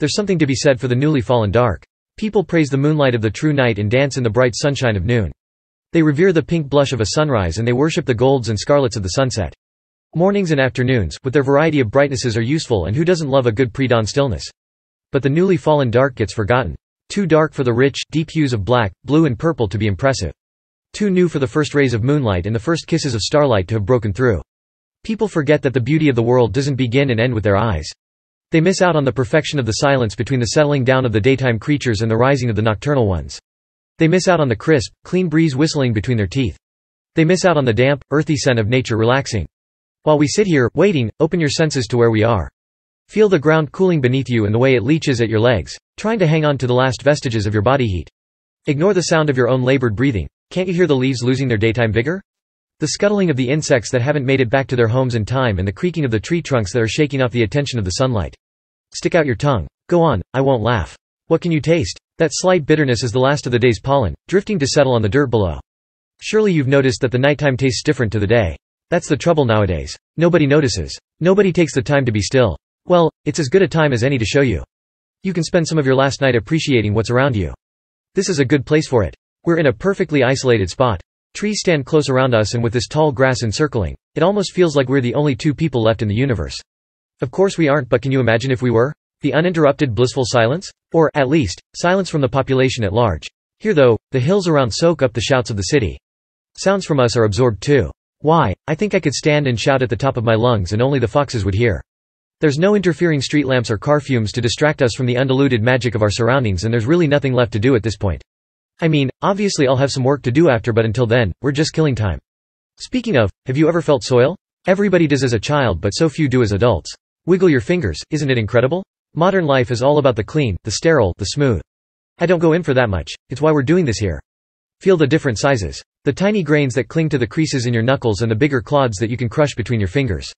There's something to be said for the newly fallen dark. People praise the moonlight of the true night and dance in the bright sunshine of noon. They revere the pink blush of a sunrise and they worship the golds and scarlets of the sunset. Mornings and afternoons, with their variety of brightnesses are useful and who doesn't love a good pre-dawn stillness? But the newly fallen dark gets forgotten. Too dark for the rich, deep hues of black, blue and purple to be impressive. Too new for the first rays of moonlight and the first kisses of starlight to have broken through. People forget that the beauty of the world doesn't begin and end with their eyes. They miss out on the perfection of the silence between the settling down of the daytime creatures and the rising of the nocturnal ones. They miss out on the crisp, clean breeze whistling between their teeth. They miss out on the damp, earthy scent of nature relaxing. While we sit here, waiting, open your senses to where we are. Feel the ground cooling beneath you and the way it leeches at your legs, trying to hang on to the last vestiges of your body heat. Ignore the sound of your own labored breathing. Can't you hear the leaves losing their daytime vigor? The scuttling of the insects that haven't made it back to their homes in time and the creaking of the tree trunks that are shaking off the attention of the sunlight. Stick out your tongue. Go on, I won't laugh. What can you taste? That slight bitterness is the last of the day's pollen, drifting to settle on the dirt below. Surely you've noticed that the nighttime tastes different to the day. That's the trouble nowadays. Nobody notices. Nobody takes the time to be still. Well, it's as good a time as any to show you. You can spend some of your last night appreciating what's around you. This is a good place for it. We're in a perfectly isolated spot. Trees stand close around us and with this tall grass encircling, it almost feels like we're the only two people left in the universe. Of course we aren't but can you imagine if we were? The uninterrupted blissful silence? Or, at least, silence from the population at large. Here though, the hills around soak up the shouts of the city. Sounds from us are absorbed too. Why, I think I could stand and shout at the top of my lungs and only the foxes would hear. There's no interfering street lamps or car fumes to distract us from the undiluted magic of our surroundings and there's really nothing left to do at this point. I mean, obviously I'll have some work to do after but until then, we're just killing time. Speaking of, have you ever felt soil? Everybody does as a child but so few do as adults. Wiggle your fingers, isn't it incredible? Modern life is all about the clean, the sterile, the smooth. I don't go in for that much, it's why we're doing this here. Feel the different sizes. The tiny grains that cling to the creases in your knuckles and the bigger clods that you can crush between your fingers.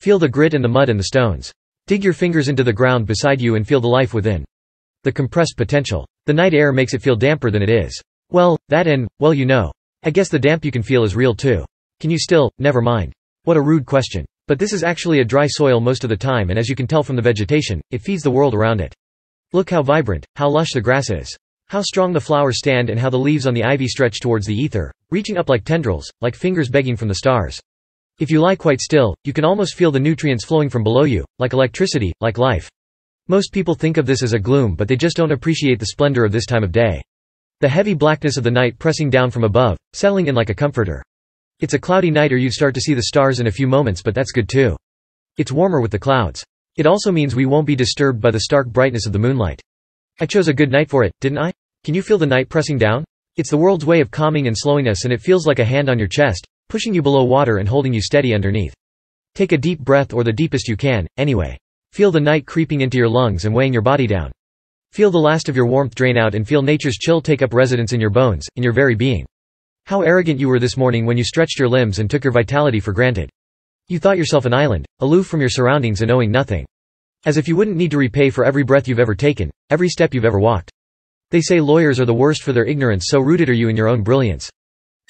Feel the grit and the mud and the stones. Dig your fingers into the ground beside you and feel the life within the compressed potential. The night air makes it feel damper than it is. Well, that and, well you know. I guess the damp you can feel is real too. Can you still, never mind. What a rude question. But this is actually a dry soil most of the time and as you can tell from the vegetation, it feeds the world around it. Look how vibrant, how lush the grass is. How strong the flowers stand and how the leaves on the ivy stretch towards the ether, reaching up like tendrils, like fingers begging from the stars. If you lie quite still, you can almost feel the nutrients flowing from below you, like electricity, like life. Most people think of this as a gloom but they just don't appreciate the splendor of this time of day. The heavy blackness of the night pressing down from above, settling in like a comforter. It's a cloudy night or you'd start to see the stars in a few moments but that's good too. It's warmer with the clouds. It also means we won't be disturbed by the stark brightness of the moonlight. I chose a good night for it, didn't I? Can you feel the night pressing down? It's the world's way of calming and slowing us and it feels like a hand on your chest, pushing you below water and holding you steady underneath. Take a deep breath or the deepest you can, anyway. Feel the night creeping into your lungs and weighing your body down. Feel the last of your warmth drain out and feel nature's chill take up residence in your bones, in your very being. How arrogant you were this morning when you stretched your limbs and took your vitality for granted. You thought yourself an island, aloof from your surroundings and owing nothing. As if you wouldn't need to repay for every breath you've ever taken, every step you've ever walked. They say lawyers are the worst for their ignorance so rooted are you in your own brilliance.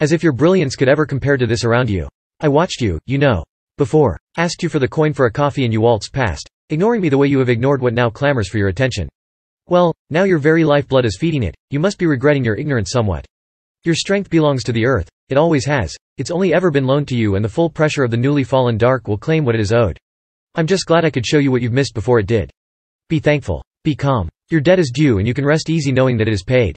As if your brilliance could ever compare to this around you. I watched you, you know. Before. Asked you for the coin for a coffee and you waltzed past, Ignoring me the way you have ignored what now clamors for your attention. Well, now your very lifeblood is feeding it, you must be regretting your ignorance somewhat. Your strength belongs to the earth, it always has, it's only ever been loaned to you and the full pressure of the newly fallen dark will claim what it is owed. I'm just glad I could show you what you've missed before it did. Be thankful. Be calm. Your debt is due and you can rest easy knowing that it is paid.